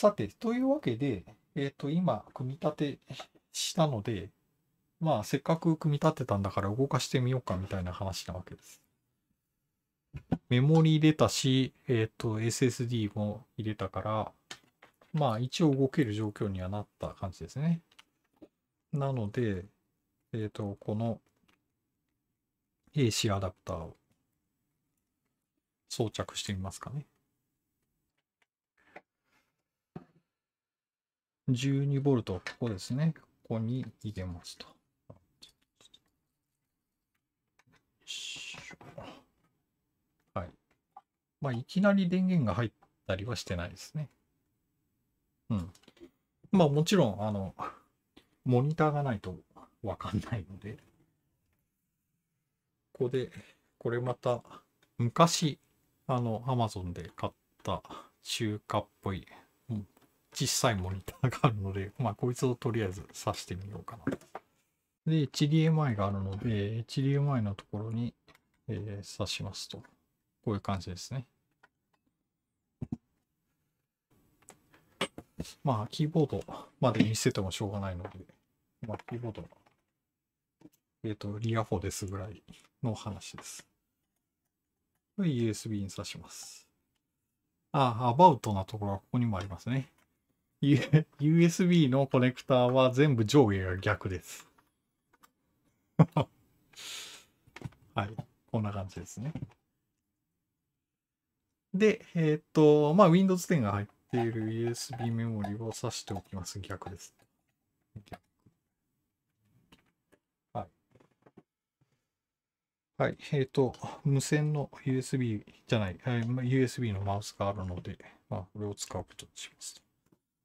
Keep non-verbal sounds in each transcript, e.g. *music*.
さて、というわけで、えっ、ー、と、今、組み立てしたので、まあ、せっかく組み立てたんだから動かしてみようかみたいな話なわけです。メモリ入れたし、えっ、ー、と、SSD も入れたから、まあ、一応動ける状況にはなった感じですね。なので、えっ、ー、と、この AC アダプターを装着してみますかね。12V ここですね。ここに入れますと。はい。まあ、いきなり電源が入ったりはしてないですね。うん。まあ、もちろん、あの、モニターがないとわかんないので、ここで、これまた、昔、あの、アマゾンで買った中華っぽい小さいモニターがあるので、*laughs* まあ、こいつをとりあえず挿してみようかなと。で、HDMI があるので、HDMI のところに、えー、挿しますと。こういう感じですね。まあ、キーボードまで見せてもしょうがないので、まあ、キーボードは、えっ、ー、と、リアフォですぐらいの話です。USB に挿します。あ、アバウトなところはここにもありますね。USB のコネクターは全部上下が逆です。*laughs* はい。こんな感じですね。で、えー、っと、まあ、Windows 10が入っている USB メモリを挿しておきます。逆です。逆はい。はい。えー、っと、無線の USB じゃない、えー、USB のマウスがあるので、まあ、これを使うことにします。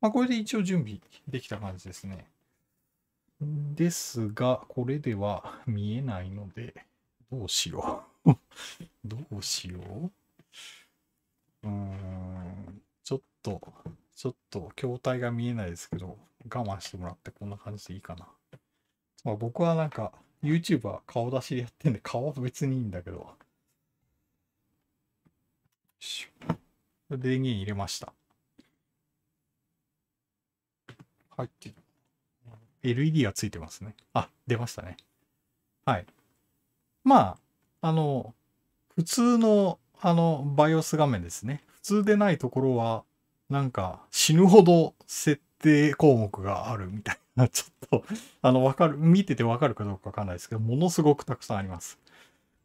まあ、これで一応準備できた感じですね。ですが、これでは見えないので、どうしよう *laughs* どうしよううーん、ちょっと、ちょっと、筐体が見えないですけど、我慢してもらってこんな感じでいいかな。まあ、僕はなんか、YouTuber 顔出しでやってんで、顔は別にいいんだけど。電源入れました。入ってる。LED がついてますね。あ、出ましたね。はい。まあ、あの、普通の、あの、BIOS 画面ですね。普通でないところは、なんか死ぬほど設定項目があるみたいな、*laughs* ちょっと、あの、わかる、見ててわかるかどうかわかんないですけど、ものすごくたくさんあります。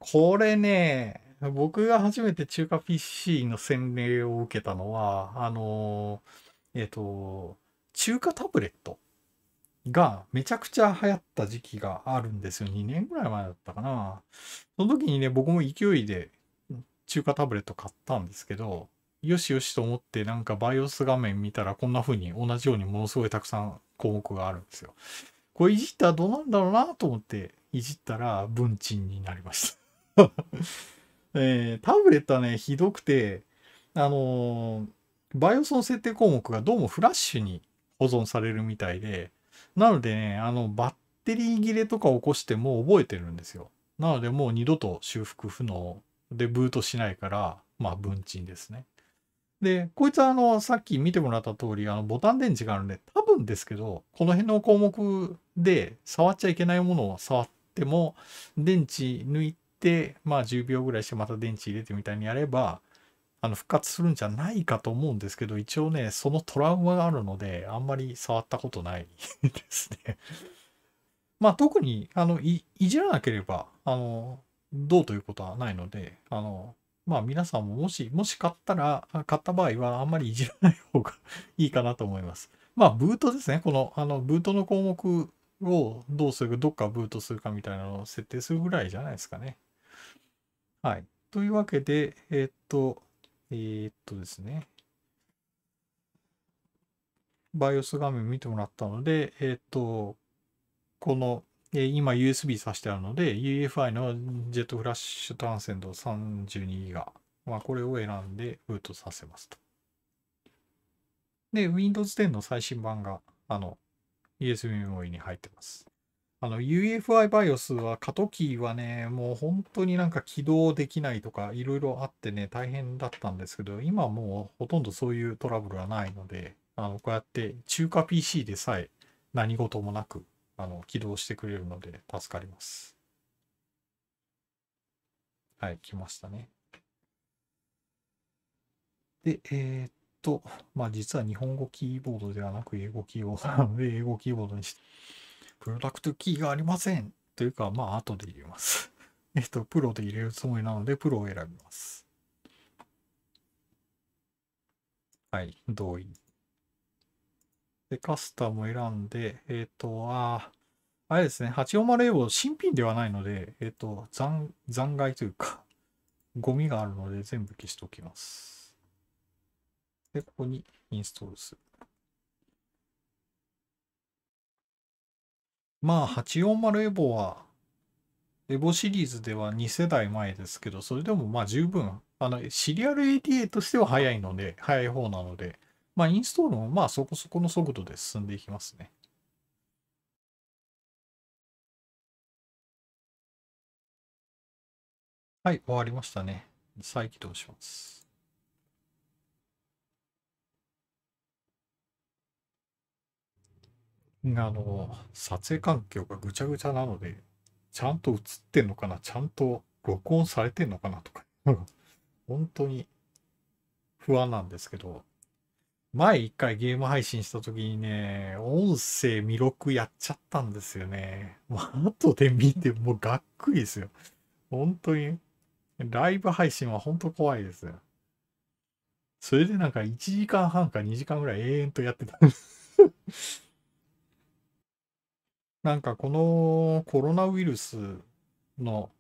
これね、僕が初めて中華 PC の洗礼を受けたのは、あの、えっ、ー、と、中華タブレットがめちゃくちゃ流行った時期があるんですよ。2年ぐらい前だったかな。その時にね、僕も勢いで中華タブレット買ったんですけど、よしよしと思ってなんか BIOS 画面見たらこんな風に同じようにものすごいたくさん項目があるんですよ。これいじったらどうなんだろうなと思っていじったら文鎮になりました *laughs* えー、タブレットはね、ひどくて、あのー、BIOS の設定項目がどうもフラッシュに保存されるみたいで、なのでね、あの、バッテリー切れとか起こしても覚えてるんですよ。なのでもう二度と修復不能でブートしないから、まあ、文鎮ですね。で、こいつはあの、さっき見てもらった通り、あの、ボタン電池があるんで、多分ですけど、この辺の項目で触っちゃいけないものを触っても、電池抜いて、まあ10秒ぐらいしてまた電池入れてみたいにやれば、あの復活するんじゃないかと思うんですけど、一応ね、そのトラウマがあるので、あんまり触ったことないですね。*laughs* まあ特に、あのい、いじらなければ、あの、どうということはないので、あの、まあ皆さんももし、もし買ったら、買った場合はあんまりいじらない方が *laughs* いいかなと思います。まあブートですね。この、あの、ブートの項目をどうするか、どっかブートするかみたいなのを設定するぐらいじゃないですかね。はい。というわけで、えー、っと、えー、っとですね。BIOS 画面見てもらったので、えー、っと、この、え今 USB 挿してあるので、UEFI のジェットフラッシュ単線ンセンド 32GB。まあ、これを選んでブートさせますと。で、Windows 10の最新版が、あの、USB メモリに入ってます。あの UFI バイオスは過渡期はね、もう本当になんか起動できないとかいろいろあってね、大変だったんですけど、今もうほとんどそういうトラブルはないので、あのこうやって中華 PC でさえ何事もなくあの起動してくれるので助かります。はい、来ましたね。で、えー、っと、まあ実は日本語キーボードではなく英語キーボードなので、*laughs* 英語キーボードにして、プロダクトキーがありません。というか、まあ、後で入れます。*laughs* えっと、プロで入れるつもりなので、プロを選びます。はい、同意。で、カスタム選んで、えっ、ー、と、あ、あれですね、8 4 0を新品ではないので、えっ、ー、と、残、残骸というか、*laughs* ゴミがあるので全部消しておきます。で、ここにインストールする。まあ840エボは、エボシリーズでは2世代前ですけど、それでもまあ十分、あの、シリアル ATA としては早いので、早い方なので、まあインストールもまあそこそこの速度で進んでいきますね。はい、終わりましたね。再起動します。あの、撮影環境がぐちゃぐちゃなので、ちゃんと映ってんのかな、ちゃんと録音されてんのかなとか、*laughs* 本当に不安なんですけど、前一回ゲーム配信した時にね、音声未録やっちゃったんですよね。*laughs* もう後で見てもうがっくりですよ。本当に。ライブ配信は本当怖いです。それでなんか1時間半か2時間ぐらい永遠とやってた *laughs* なんかこのコロナウイルスの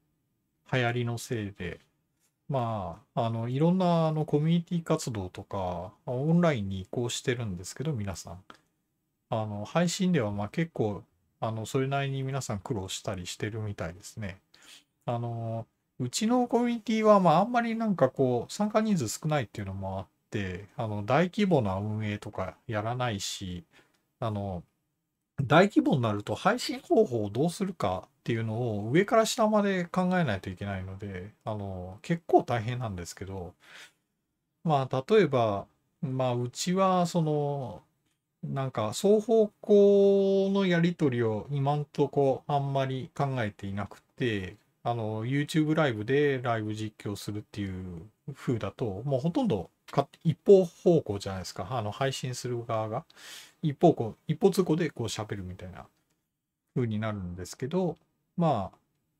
流行りのせいで、まあ、あの、いろんなあのコミュニティ活動とか、オンラインに移行してるんですけど、皆さん。あの、配信ではまあ結構、あの、それなりに皆さん苦労したりしてるみたいですね。あの、うちのコミュニティはまああんまりなんかこう、参加人数少ないっていうのもあって、あの、大規模な運営とかやらないし、あの、大規模になると配信方法をどうするかっていうのを上から下まで考えないといけないので、あの、結構大変なんですけど、まあ、例えば、まあ、うちは、その、なんか、双方向のやり取りを今んとこあんまり考えていなくて、あの、YouTube ライブでライブ実況するっていう風だと、もうほとんどか一方方向じゃないですか。あの、配信する側が。一方向、一方通行でこう喋るみたいな風になるんですけど、ま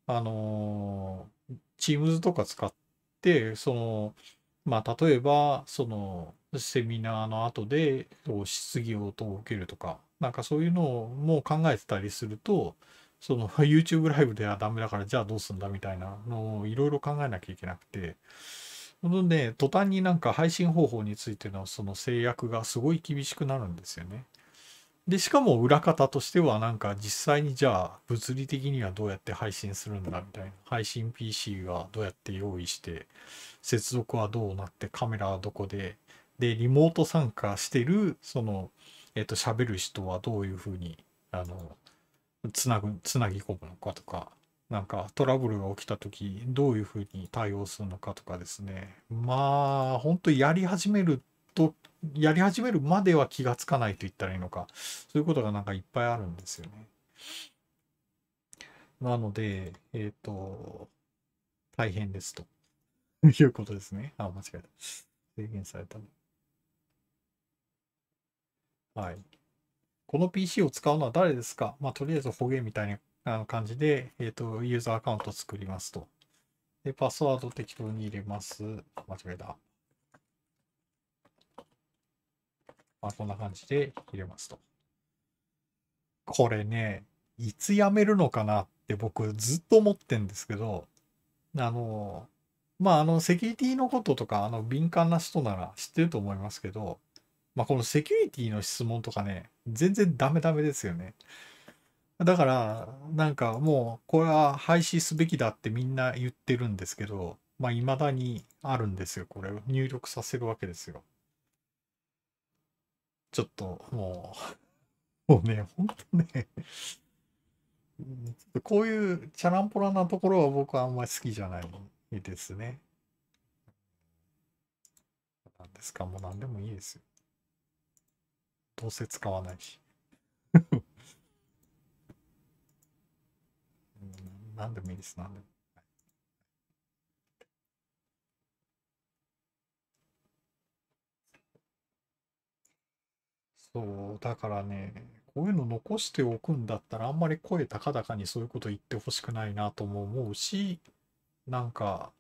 あ、あのー、Teams とか使って、その、まあ、例えば、その、セミナーの後で、質疑応答を受けるとか、なんかそういうのも考えてたりすると、その *laughs* YouTube ライブではダメだからじゃあどうすんだみたいなのをいろいろ考えなきゃいけなくて、このね、途端になんか配信方法についてのその制約がすごい厳しくなるんですよね。で、しかも裏方としてはなんか実際にじゃあ物理的にはどうやって配信するんだみたいな。配信 PC はどうやって用意して、接続はどうなって、カメラはどこで、で、リモート参加してる、その、えっ、ー、と、喋る人はどういうふうに、あの、つなぐ、つなぎ込むのかとか、なんかトラブルが起きた時どういうふうに対応するのかとかですねまあ本当やり始めるとやり始めるまでは気がつかないと言ったらいいのかそういうことがなんかいっぱいあるんですよね。なので、えっ、ー、と、大変ですということですね。あ、間違えた。制限された。はい。この PC を使うのは誰ですかまあ、とりあえずホゲみたいなあの感じで、えっ、ー、と、ユーザーアカウント作りますと。で、パスワード適当に入れます。間違えた。まあ、こんな感じで入れますと。これね、いつやめるのかなって僕ずっと思ってんですけど、あの、まあ、あの、セキュリティのこととか、あの、敏感な人なら知ってると思いますけど、まあ、このセキュリティの質問とかね、全然ダメダメですよね。だから、なんかもう、これは廃止すべきだってみんな言ってるんですけど、まあ、未だにあるんですよ、これを入力させるわけですよ。ちょっと、もう、*laughs* もうね、ほんとねこういうチャランポラなところは僕はあんまり好きじゃないですね。何ですかもう何でもいいですよ。どうせ使わないし。*laughs* 何でもいいです、何でも。そう、だからね、こういうの残しておくんだったら、あんまり声高々にそういうこと言ってほしくないなとも思うし、なんか、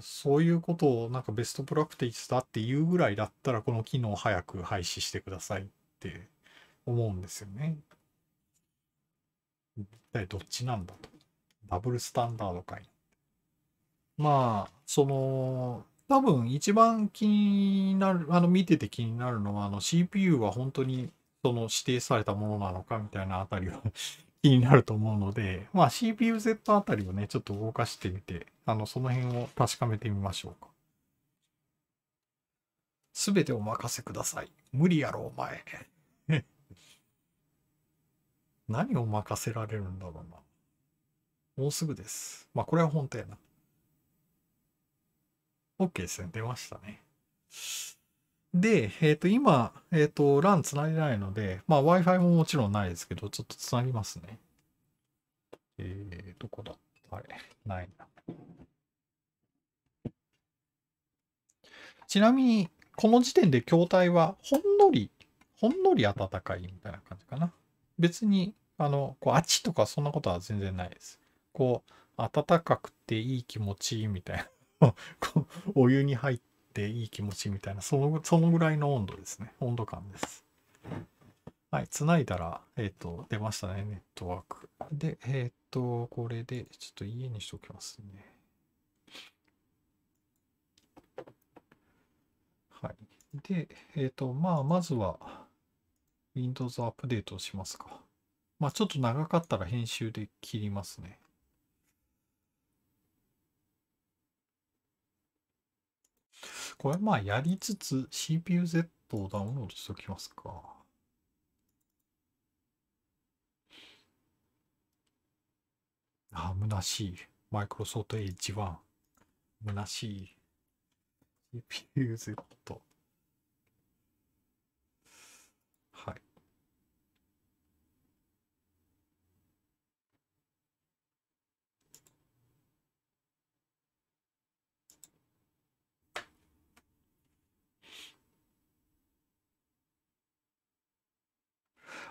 そういうことをなんかベストプラクティスだっていうぐらいだったら、この機能早く廃止してくださいって思うんですよね。一体どっちなんだと。ダブルスタンダードかい。まあ、その、多分一番気になる、あの、見てて気になるのは、あの、CPU は本当にその指定されたものなのかみたいなあたりは気になると思うので、まあ CPU-Z あたりをね、ちょっと動かしてみて、あの、その辺を確かめてみましょうか。すべてお任せください。無理やろ、お前。*laughs* 何を任せられるんだろうな。もうすぐです。まあ、これは本当やな。OK ですね。出ましたね。で、えっ、ー、と、今、えっ、ー、と、LAN つなげないので、まあ、Wi-Fi ももちろんないですけど、ちょっとつなぎますね。えー、どこだあれ、ないな。ちなみに、この時点で筐体はほんのり、ほんのり暖かいみたいな感じかな。別に、あの、こう、あっちとかそんなことは全然ないです。こう、暖かくていい気持ちいいみたいな *laughs* お湯に入っていい気持ちいいみたいな、その、そのぐらいの温度ですね。温度感です。はい、つないだら、えっ、ー、と、出ましたね、ネットワーク。で、えっ、ー、と、これで、ちょっと家にしておきますね。はい。で、えっ、ー、と、まあ、まずは、Windows アップデートをしますか。まあ、ちょっと長かったら編集で切りますね。これまあやりつつ CPUZ をダウンロードしておきますか。あ、むなしい。マイクロソフト H1。なしい。CPUZ。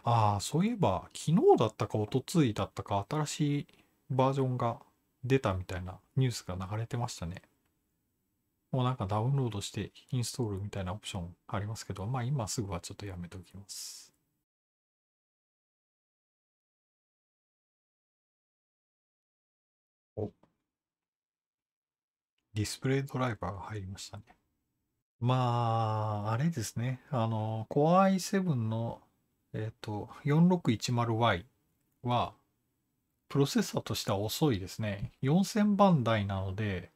ああ、そういえば、昨日だったか、おとついだったか、新しいバージョンが出たみたいなニュースが流れてましたね。もうなんかダウンロードしてインストールみたいなオプションありますけど、まあ今すぐはちょっとやめておきます。お。ディスプレイドライバーが入りましたね。まあ、あれですね。あの、Core i7 のえっ、と、4610Y は、プロセッサーとしては遅いですね。4000番台なので、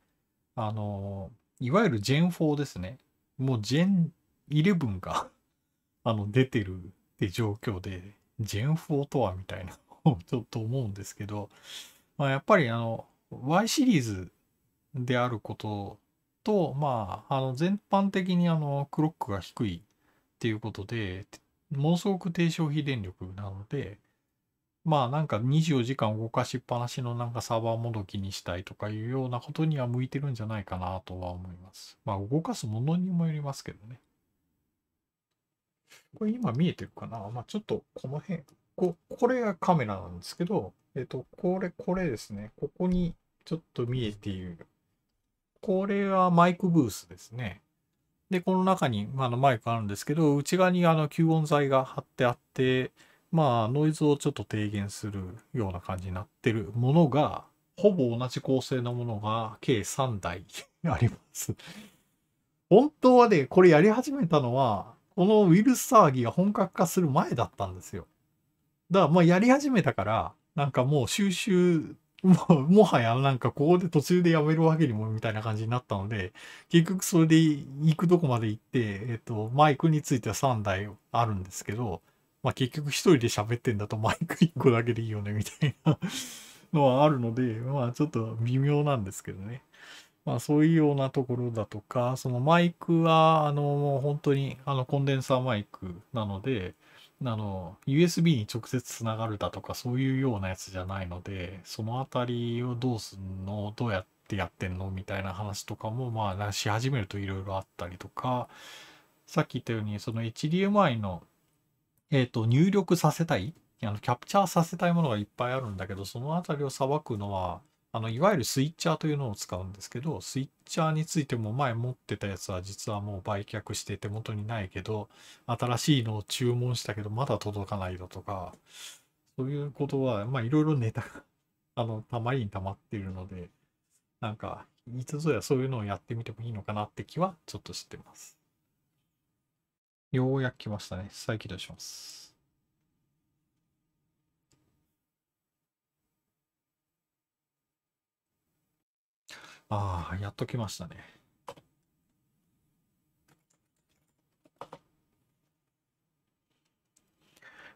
あの、いわゆる Gen4 ですね。もう Gen11 が *laughs* あの、出てるって状況で、Gen4 とはみたいなのを *laughs* ちょっと思うんですけど、まあ、やっぱりあの、Y シリーズであることと、まあ、あの全般的にあのクロックが低いっていうことで、ものすごく低消費電力なので、まあなんか24時間動かしっぱなしのなんかサーバーもどきにしたいとかいうようなことには向いてるんじゃないかなとは思います。まあ動かすものにもよりますけどね。これ今見えてるかなまあちょっとこの辺。ここれがカメラなんですけど、えっと、これ、これですね。ここにちょっと見えている。これはマイクブースですね。で、この中に、まあ、マイクあるんですけど、内側にあの吸音材が貼ってあって、まあ、ノイズをちょっと低減するような感じになってるものが、ほぼ同じ構成のものが計3台 *laughs* あります本当はね、これやり始めたのは、このウイルス騒ぎが本格化する前だったんですよ。だから、まあ、やり始めたから、なんかもう収集もう、*laughs* もはやなんかここで途中でやめるわけにもみたいな感じになったので、結局それで行くとこまで行って、えっと、マイクについては3台あるんですけど、まあ結局一人で喋ってんだとマイク1個だけでいいよねみたいな *laughs* のはあるので、まあちょっと微妙なんですけどね。まあそういうようなところだとか、そのマイクはあのもう本当にあのコンデンサーマイクなので、あの、USB に直接つながるだとかそういうようなやつじゃないので、そのあたりをどうすんのどうやってやってんのみたいな話とかも、まあ、し始めるといろいろあったりとか、さっき言ったように、その HDMI の、えっ、ー、と、入力させたいあの、キャプチャーさせたいものがいっぱいあるんだけど、そのあたりをさばくのは、あの、いわゆるスイッチャーというのを使うんですけど、スイッチャーについても前持ってたやつは実はもう売却して手元にないけど、新しいのを注文したけどまだ届かないだとか、そういうことは、まあいろいろネタが、*laughs* あの、たまりにたまっているので、なんか、いつぞやそういうのをやってみてもいいのかなって気はちょっと知ってます。ようやく来ましたね。再起動します。ああ、やっときましたね。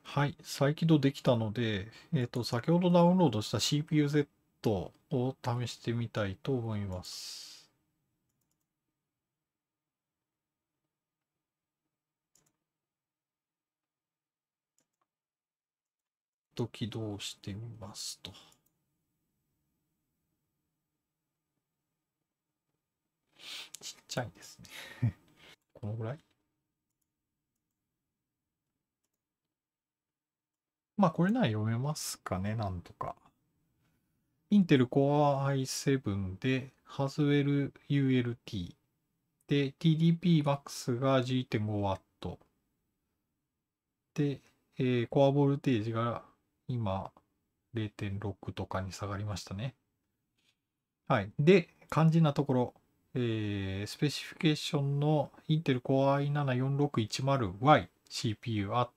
はい、再起動できたので、えっ、ー、と、先ほどダウンロードした CPU-Z を試してみたいと思います。と起動してみますと。ちっちゃいですね *laughs* このぐらいまあこれなら読めますかね、なんとか。インテル Core i7 で、ハズウェル ULT。で、TDPMAX が G.5W。で、えー、コアボルテージが今0.6とかに下がりましたね。はい。で、肝心なところ。えー、スペシフィケーションの Intel Core i7-4610Y CPU at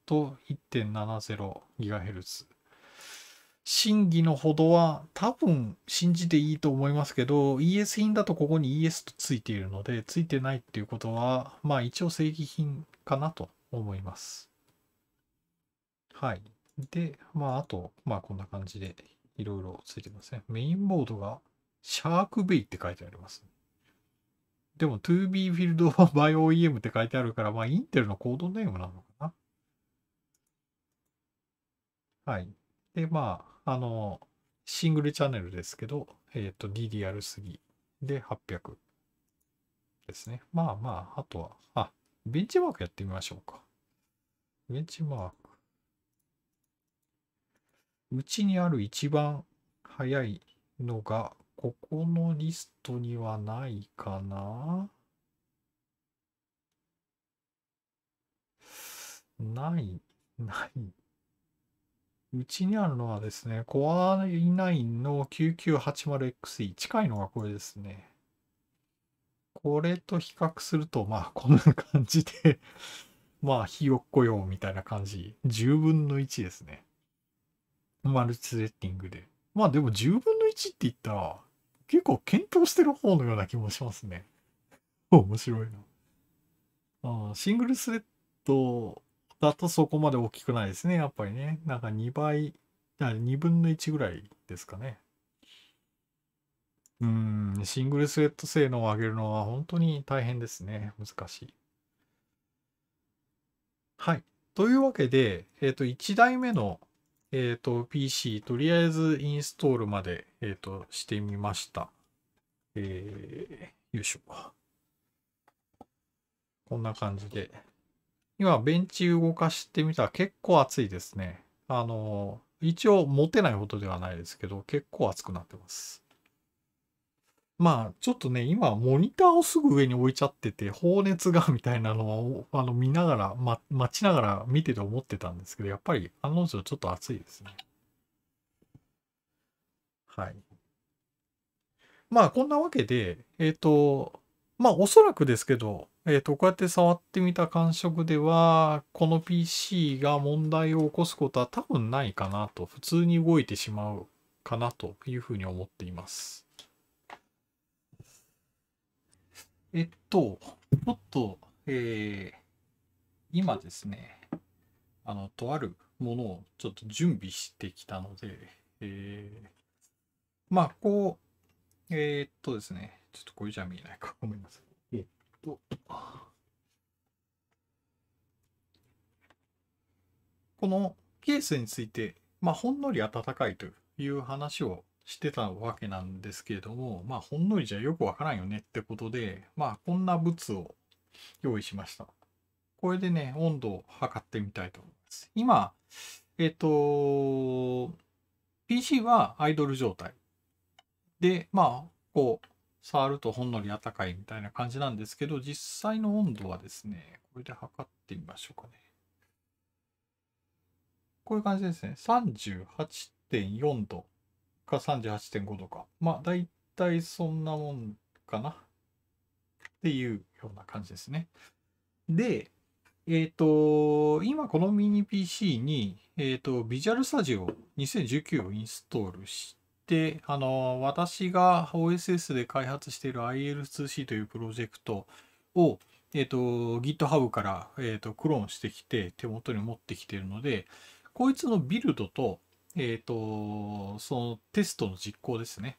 1.70GHz。真偽のほどは多分信じていいと思いますけど ES 品だとここに ES とついているのでついてないっていうことはまあ一応正規品かなと思います。はい。で、まああと、まあこんな感じでいろいろついてますね。メインボードがシャークベイって書いてあります、でも 2B フィールドは by OEM って書いてあるから、まあインテルのコードネームなのかな。はい。で、まあ、あの、シングルチャンネルですけど、えっ、ー、と DDR3 で800ですね。まあまあ、あとは、あ、ベンチマークやってみましょうか。ベンチマーク。うちにある一番早いのが、ここのリストにはないかなない、ない。うちにあるのはですね、Core i9 の 9980XE。近いのがこれですね。これと比較すると、まあ、こんな感じで *laughs* まあ、ひよっこよ、みたいな感じ。10分の1ですね。マルチセッティングで。まあ、でも10分の1って言ったら、結構検討してる方のような気もしますね。*laughs* 面白いな。あシングルスレッドだとそこまで大きくないですね、やっぱりね。なんか2倍、2分の1ぐらいですかね。うん、シングルスレッド性能を上げるのは本当に大変ですね。難しい。はい。というわけで、えっ、ー、と、1台目のえっ、ー、と、PC とりあえずインストールまで、えっ、ー、と、してみました。えー、よいしょ。こんな感じで。今、ベンチ動かしてみたら結構暑いですね。あの、一応持てないほどではないですけど、結構暑くなってます。まあ、ちょっとね、今、モニターをすぐ上に置いちゃってて、放熱が、みたいなのを、あの、見ながら、ま、待ちながら見てて思ってたんですけど、やっぱり、あの定ちょっと暑いですね。はい。まあ、こんなわけで、えっ、ー、と、まあ、おそらくですけど、えっ、ー、と、こうやって触ってみた感触では、この PC が問題を起こすことは多分ないかなと、普通に動いてしまうかなというふうに思っています。えっと、ちょっと、えー、今ですね、あの、とあるものをちょっと準備してきたので、えー、まあ、こう、えー、っとですね、ちょっとこれじゃ見えないか、ごめんなさい。えっと、このケースについて、まあ、ほんのり暖かいという話をしてたわけなんですけれども、まあ、ほんのりじゃよくわからんよねってことで、まあ、こんな物を用意しました。これでね、温度を測ってみたいと思います。今、えっ、と、PC はアイドル状態。で、まあ、こう、触るとほんのり暖かいみたいな感じなんですけど、実際の温度はですね、これで測ってみましょうかね。こういう感じですね。38.4度。か38.5度か。まあ、大体たいそんなもんかな。っていうような感じですね。で、えっ、ー、と、今このミニ PC に、えっ、ー、と、Visual Studio 2019をインストールして、あの、私が OSS で開発している IL2C というプロジェクトを、えっ、ー、と、GitHub から、えっ、と、クローンしてきて、手元に持ってきているので、こいつのビルドと、えっ、ー、と、そのテストの実行ですね。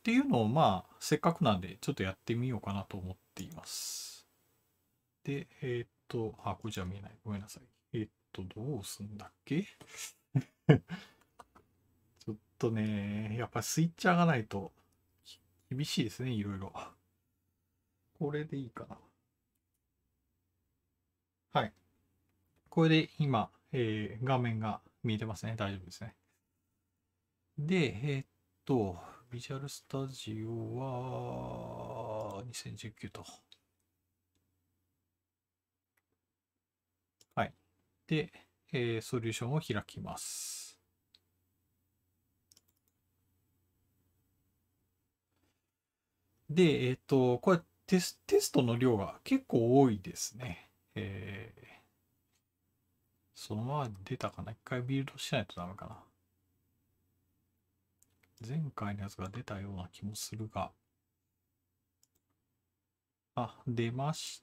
っていうのを、まあ、せっかくなんで、ちょっとやってみようかなと思っています。で、えっ、ー、と、あ、これじゃ見えない。ごめんなさい。えっ、ー、と、どうすんだっけ *laughs* ちょっとね、やっぱスイッチャーがないと、厳しいですね、いろいろ。これでいいかな。はい。これで今、えー、画面が見えてますね。大丈夫ですね。で、えー、っと、ビジュアルスタジオは2019と。はい。で、えー、ソリューションを開きます。で、えー、っと、これテステストの量が結構多いですね。えー、そのまま出たかな。一回ビルドしないとダメかな。前回のやつが出たような気もするが。あ、出まし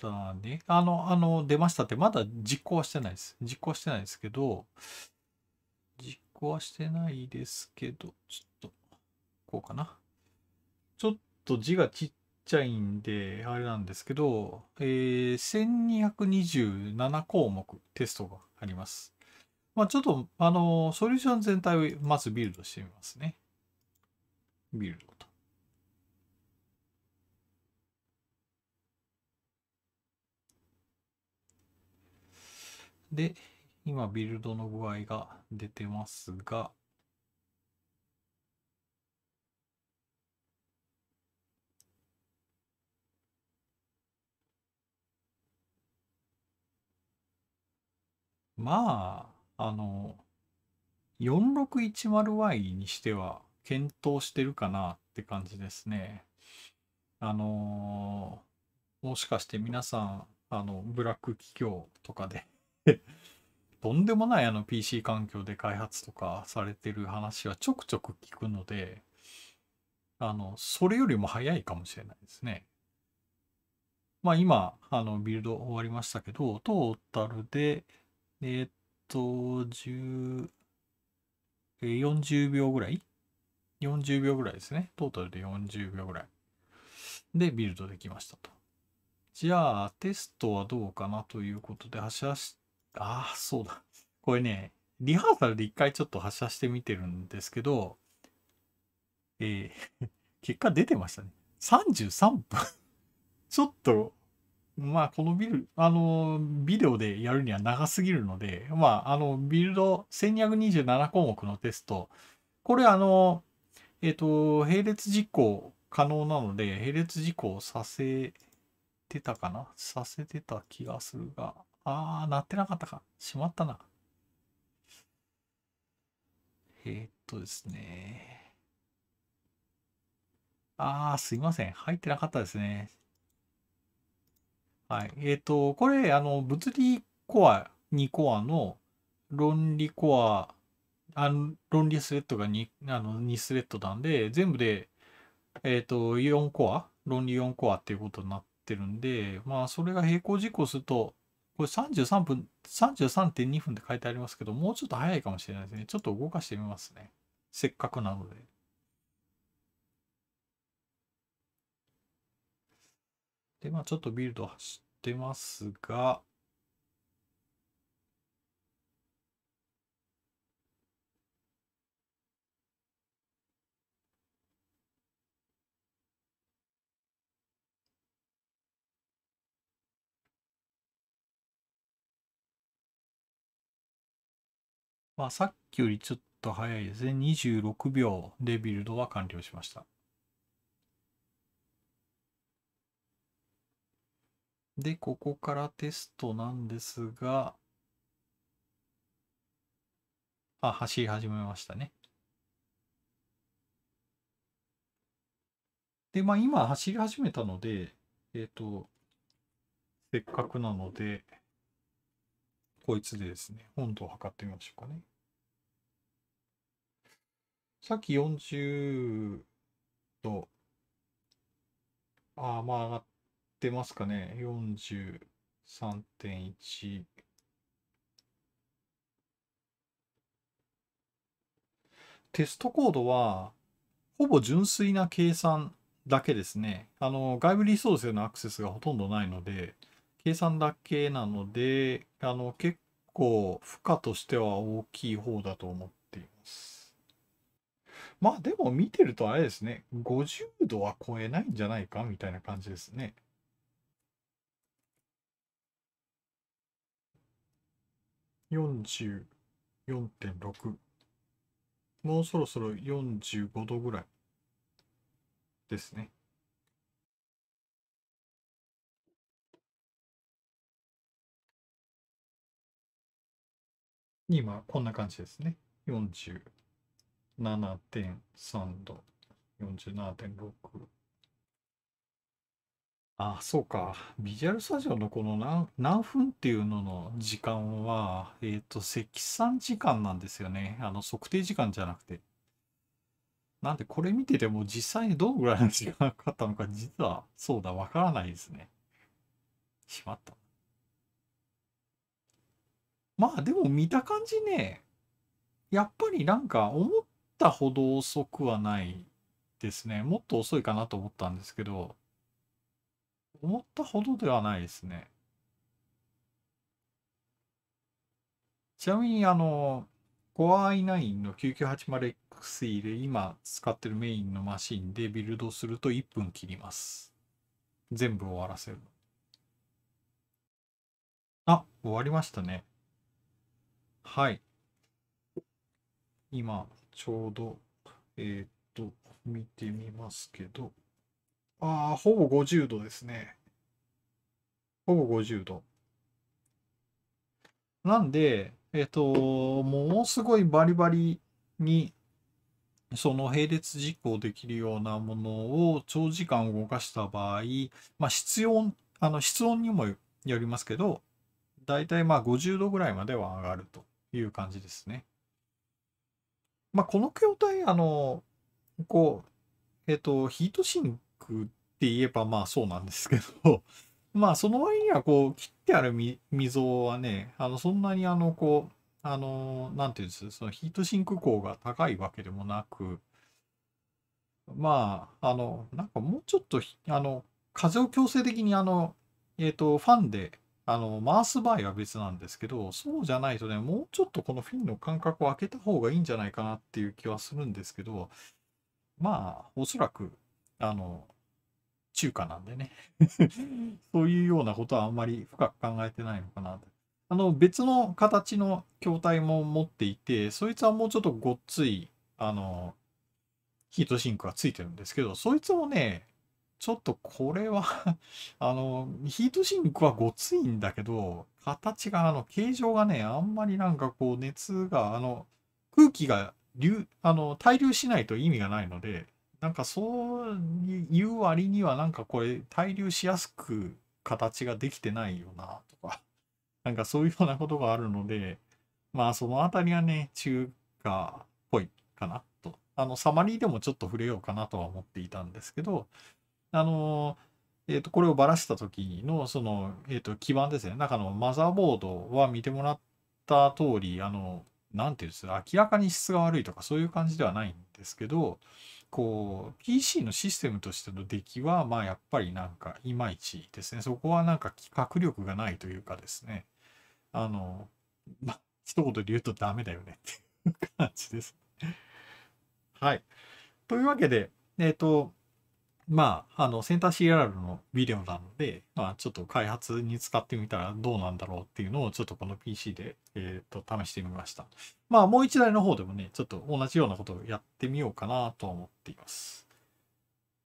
たね。あの、あの、出ましたって、まだ実行はしてないです。実行はしてないですけど、実行はしてないですけど、ちょっと、こうかな。ちょっと字がちっちゃいんで、あれなんですけど、えー、1227項目テストがあります。まあ、ちょっと、あの、ソリューション全体をまずビルドしてみますね。ビルドと。で、今、ビルドの具合が出てますが、まあ、あの 4610Y にしては検討してるかなって感じですね。あのもしかして皆さん、あの、ブラック企業とかで *laughs* とんでもないあの PC 環境で開発とかされてる話はちょくちょく聞くので、あの、それよりも早いかもしれないですね。まあ今、あの、ビルド終わりましたけど、トータルで、えー、っと、10、40秒ぐらい ?40 秒ぐらいですね。トータルで40秒ぐらい。で、ビルドできましたと。じゃあ、テストはどうかなということで、発射し、ああ、そうだ。これね、リハーサルで一回ちょっと発射してみてるんですけど、えー、結果出てましたね。33分 *laughs* ちょっと、まあ、このビル、あの、ビデオでやるには長すぎるので、まあ、あの、ビルド1227項目のテスト、これ、あの、えっ、ー、と、並列実行可能なので、並列実行させてたかなさせてた気がするが、あー、なってなかったか。しまったな。えー、っとですね。あー、すいません。入ってなかったですね。はい。えっ、ー、と、これ、あの、物理コア2コアの論理コア、あ論理スレッドが 2, あの2スレッドなんで、全部で、えっ、ー、と、4コア、論理4コアっていうことになってるんで、まあ、それが並行実行すると、これ33分、33.2分って書いてありますけど、もうちょっと早いかもしれないですね。ちょっと動かしてみますね。せっかくなので。で、まあちょっとビルド走ってますが、まあ、さっきよりちょっと早いですね。26秒でビルドは完了しました。で、ここからテストなんですが、あ、走り始めましたね。で、まあ今走り始めたので、えっ、ー、と、せっかくなので、こいつでですね、温度を測ってみましょうかね。さっき40度、ああ、まあ上がっってますかね ?43.1。テストコードは、ほぼ純粋な計算だけですね。あの、外部リソースへのアクセスがほとんどないので、計算だけなので、あの、結構負荷としては大きい方だと思っています。まあでも見てるとあれですね、50度は超えないんじゃないかみたいな感じですね。44.6もうそろそろ45度ぐらいですね。今こんな感じですね。47.3度、47.6。あ、そうか。ビジュアルスタジオのこの何何分っていうのの時間は、えっ、ー、と、積算時間なんですよね。あの、測定時間じゃなくて。なんで、これ見てても実際にどのぐらいの時間がかかったのか、実は、そうだ、わからないですね。しまった。まあ、でも見た感じね、やっぱりなんか思ったほど遅くはないですね。もっと遅いかなと思ったんですけど、思ったほどではないですね。ちなみに、あの、Core i9 の 9980XE で今使ってるメインのマシンでビルドすると1分切ります。全部終わらせる。あ、終わりましたね。はい。今、ちょうど、えー、っと、見てみますけど。ああ、ほぼ50度ですね。ほぼ50度。なんで、えっと、ものすごいバリバリに、その並列実行できるようなものを長時間動かした場合、まあ、室温、あの、室温にもよりますけど、大体まあ50度ぐらいまでは上がるという感じですね。まあ、この筐体、あの、こう、えっと、ヒートシンクって言えばまあそうなんですけど *laughs* まあその割にはこう切ってある溝はね、あのそんなにあのこう、あの、何て言うんですそのヒートシンク効が高いわけでもなく、まあ、あの、なんかもうちょっと、あの、風を強制的にあの、えっ、ー、と、ファンで、あの、回す場合は別なんですけど、そうじゃないとね、もうちょっとこのフィンの間隔を空けた方がいいんじゃないかなっていう気はするんですけど、まあ、おそらくあの、中華なんでねそういうようなことはあんまり深く考えてないのかなと。あの、別の形の筐体も持っていて、そいつはもうちょっとごっつい、あの、ヒートシンクがついてるんですけど、そいつもね、ちょっとこれは *laughs* あの、ヒートシンクはごついんだけど、形が、あの、形状がね、あんまりなんかこう、熱が、あの、空気が流、あの、滞留しないと意味がないので、なんかそういう割にはなんかこれ対流しやすく形ができてないよなとか、*laughs* なんかそういうようなことがあるので、まあそのあたりはね、中華っぽいかなと。あの、サマリーでもちょっと触れようかなとは思っていたんですけど、あの、えっ、と、これをばらした時の、その、えっ、と、基盤ですね。中のマザーボードは見てもらった通り、あの、なんていうんですか、明らかに質が悪いとかそういう感じではないんですけど、こう PC のシステムとしての出来はまあやっぱりなんかいまいちですねそこはなんか企画力がないというかですねあのまあ一言で言うとダメだよねっていう *laughs* 感じです。はい。というわけで、えっ、ー、と、まあ、あの、センター CRR のビデオなので、まあ、ちょっと開発に使ってみたらどうなんだろうっていうのを、ちょっとこの PC で、えっ、ー、と、試してみました。まあ、もう一台の方でもね、ちょっと同じようなことをやってみようかなと思っています。